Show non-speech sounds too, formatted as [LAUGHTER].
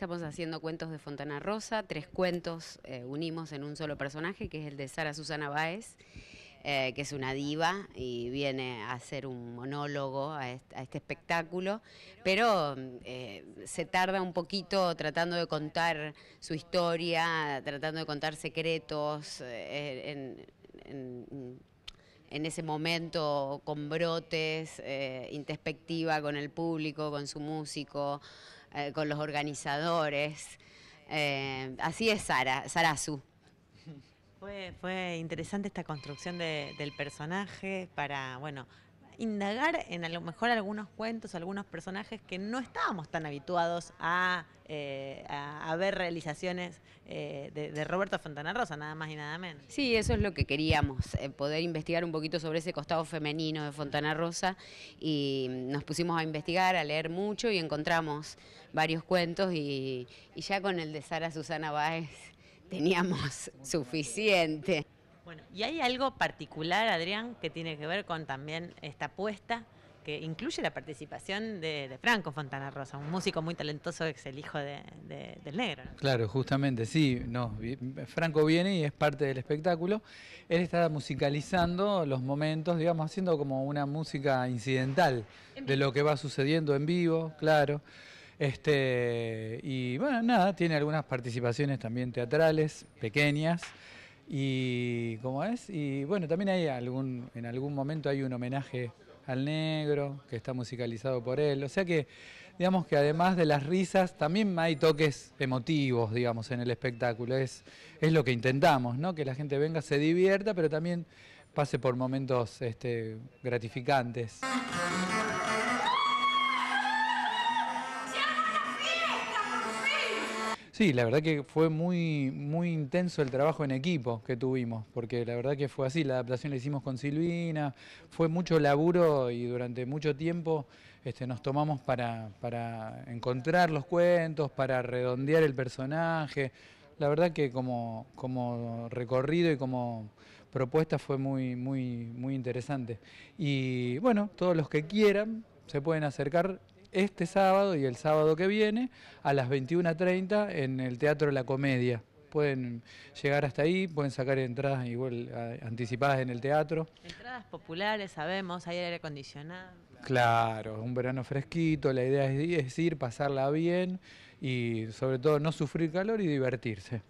Estamos haciendo cuentos de Fontana Rosa, tres cuentos eh, unimos en un solo personaje, que es el de Sara Susana Báez, eh, que es una diva y viene a hacer un monólogo a este, espectáculo, pero eh, se tarda un poquito tratando de contar su historia, tratando de contar secretos en, ese momento con brotes, introspectiva con el público, con su músico, eh, con los organizadores. Eh, así es Sara, Sara Fue, fue interesante esta construcción del personaje para, bueno, indagar en a lo mejor algunos cuentos, algunos personajes que no estábamos tan habituados a, eh, ver realizaciones eh, de, Roberto Fontana Rosa, nada más y nada menos. Sí, eso es lo que queríamos, eh, poder investigar un poquito sobre ese costado femenino de Fontana Rosa y nos pusimos a investigar, a leer mucho y encontramos varios cuentos y, y ya con el de Sara Susana Báez teníamos [LAUGHS] suficiente y hay algo particular, Adrián, que tiene que ver con también esta apuesta que incluye la participación de, Franco Fontana Rosa, un músico muy talentoso que es el hijo de, del negro. Claro, justamente, sí. No, Franco viene y es parte del espectáculo. Él está musicalizando los momentos, digamos, haciendo como una música incidental de lo que va sucediendo en vivo, claro. Este, y bueno, nada, tiene algunas participaciones también teatrales, pequeñas. Y cómo es, y bueno, también hay algún, en algún momento hay un homenaje al negro, que está musicalizado por él. O sea que, digamos que además de las risas, también hay toques emotivos, digamos, en el espectáculo. Es, es lo que intentamos, ¿no? Que la gente venga, se divierta, pero también pase por momentos este, gratificantes. Sí, la verdad que fue muy, muy intenso el trabajo en equipo que tuvimos, porque la verdad que fue así, la adaptación la hicimos con Silvina, fue mucho laburo y durante mucho tiempo este, nos tomamos para, para encontrar los cuentos, para redondear el personaje. La verdad que como, como recorrido y como propuesta fue muy, muy, muy interesante. Y bueno, todos los que quieran se pueden acercar este sábado y el sábado que viene a las 21.30 en el Teatro La Comedia. Pueden llegar hasta ahí, pueden sacar entradas igual anticipadas en el teatro. Entradas populares, sabemos, hay aire acondicionado. Claro, un verano fresquito, la idea es ir, pasarla bien y sobre todo no sufrir calor y divertirse.